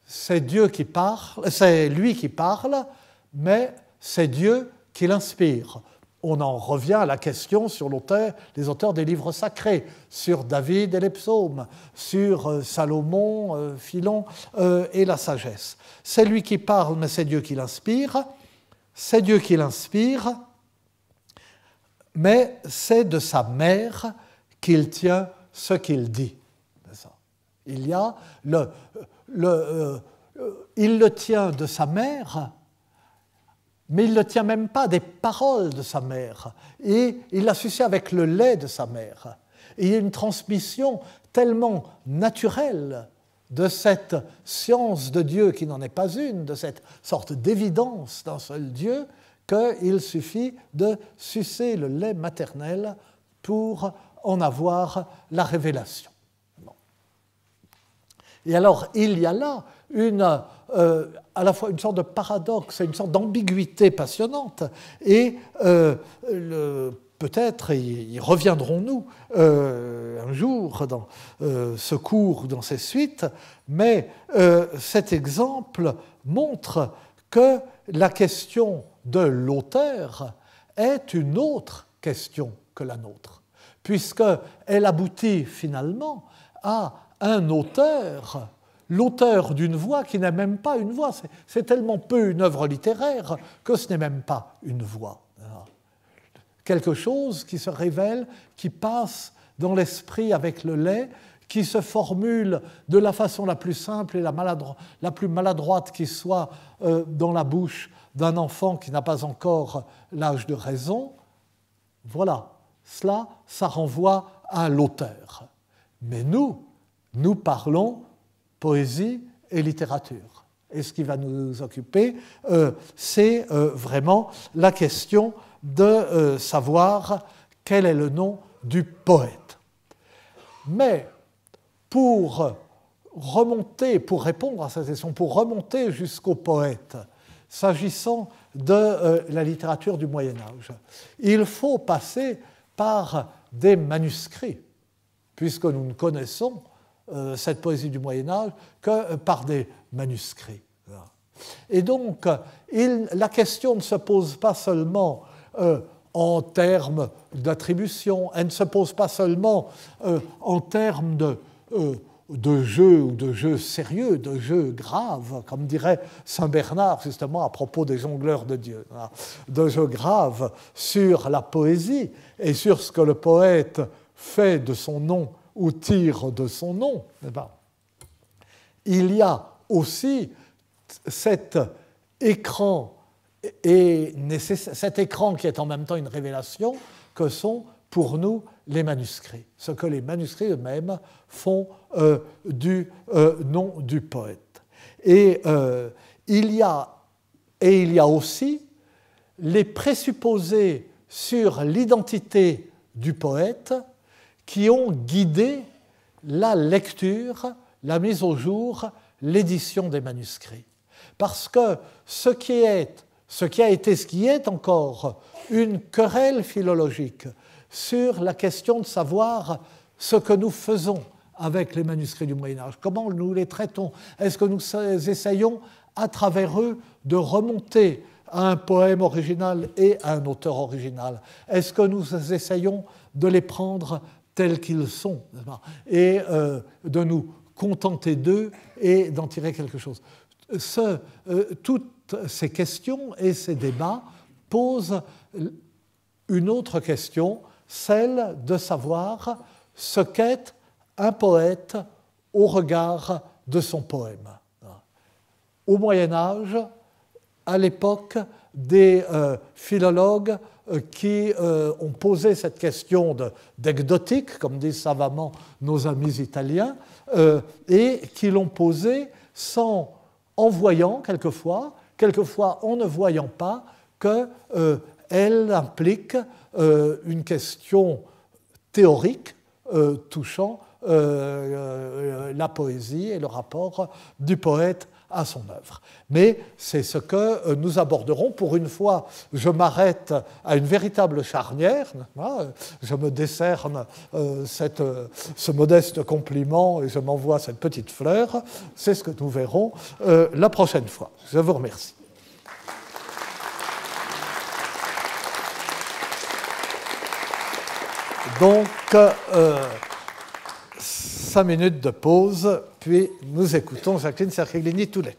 C'est Dieu qui parle, c'est lui qui parle, mais c'est Dieu qui l'inspire on en revient à la question sur l'auteur, les auteurs des livres sacrés, sur David et les psaumes, sur euh, Salomon, euh, Philon euh, et la sagesse. C'est lui qui parle, mais c'est Dieu qui l'inspire. C'est Dieu qui l'inspire, mais c'est de sa mère qu'il tient ce qu'il dit. Il y a le, il le tient de sa mère mais il ne tient même pas des paroles de sa mère, et il l'a suce avec le lait de sa mère. Et il y a une transmission tellement naturelle de cette science de Dieu qui n'en est pas une, de cette sorte d'évidence d'un seul Dieu, qu'il suffit de sucer le lait maternel pour en avoir la révélation. Et alors, il y a là une, euh, à la fois une sorte de paradoxe et une sorte d'ambiguïté passionnante. Et euh, peut-être, y reviendrons-nous euh, un jour dans ce cours ou dans ses suites, mais cet exemple montre que la question de l'auteur est une autre question que la nôtre, puisqu'elle aboutit finalement à un auteur l'auteur d'une voix qui n'est même pas une voix. C'est tellement peu une œuvre littéraire que ce n'est même pas une voix. Quelque chose qui se révèle, qui passe dans l'esprit avec le lait, qui se formule de la façon la plus simple et la, plus maladroite qui soit euh, dans la bouche d'un enfant qui n'a pas encore l'âge de raison. Voilà, cela, ça renvoie à l'auteur. Mais nous, nous parlons poésie et littérature. Et ce qui va nous occuper, euh, c'est euh, vraiment la question de euh, savoir quel est le nom du poète. Mais pour remonter, pour répondre à cette question, pour remonter jusqu'au poète, s'agissant de la littérature du Moyen Âge, il faut passer par des manuscrits, puisque nous ne connaissons euh, cette poésie du Moyen Âge que euh, par des manuscrits. Et donc, euh, la question ne se pose pas seulement en termes d'attribution, elle ne se pose pas seulement en termes de, de jeu ou de jeu sérieux, de jeu grave, comme dirait Saint Bernard justement à propos des jongleurs de Dieu, hein, de jeu grave sur la poésie et sur ce que le poète fait de son nom ou tire de son nom, eh ben, il y a aussi cet écran, et cet écran qui est en même temps une révélation que sont pour nous les manuscrits, ce que les manuscrits eux-mêmes font euh, du euh, nom du poète. Et, euh, et il y a aussi les présupposés sur l'identité du poète qui ont guidé la lecture, la mise au jour, l'édition des manuscrits. Parce que ce qui est, ce qui a été, ce qui est encore une querelle philologique sur la question de savoir ce que nous faisons avec les manuscrits du Moyen Âge, comment nous les traitons, est-ce que nous essayons à travers eux de remonter à un poème original et à un auteur original Est-ce que nous essayons de les prendre tels qu'ils sont, et euh, de nous contenter d'eux et d'en tirer quelque chose. Euh, toutes ces questions et ces débats posent une autre question, celle de savoir ce qu'est un poète au regard de son poème. Au Moyen Âge, à l'époque des euh, philologues euh, qui euh, ont posé cette question d'ecdotique, comme disent savamment nos amis italiens, euh, et qui l'ont posée sans, en voyant quelquefois, quelquefois en ne voyant pas, qu'elle implique une question théorique touchant la poésie et le rapport du poète à son œuvre. Mais c'est ce que euh, nous aborderons. Pour une fois, je m'arrête à une véritable charnière. Je me décerne euh, cette, euh, ce modeste compliment et je m'envoie cette petite fleur. C'est ce que nous verrons la prochaine fois. Je vous remercie. Donc, cinq minutes de pause nous écoutons Jacqueline tout Toulette.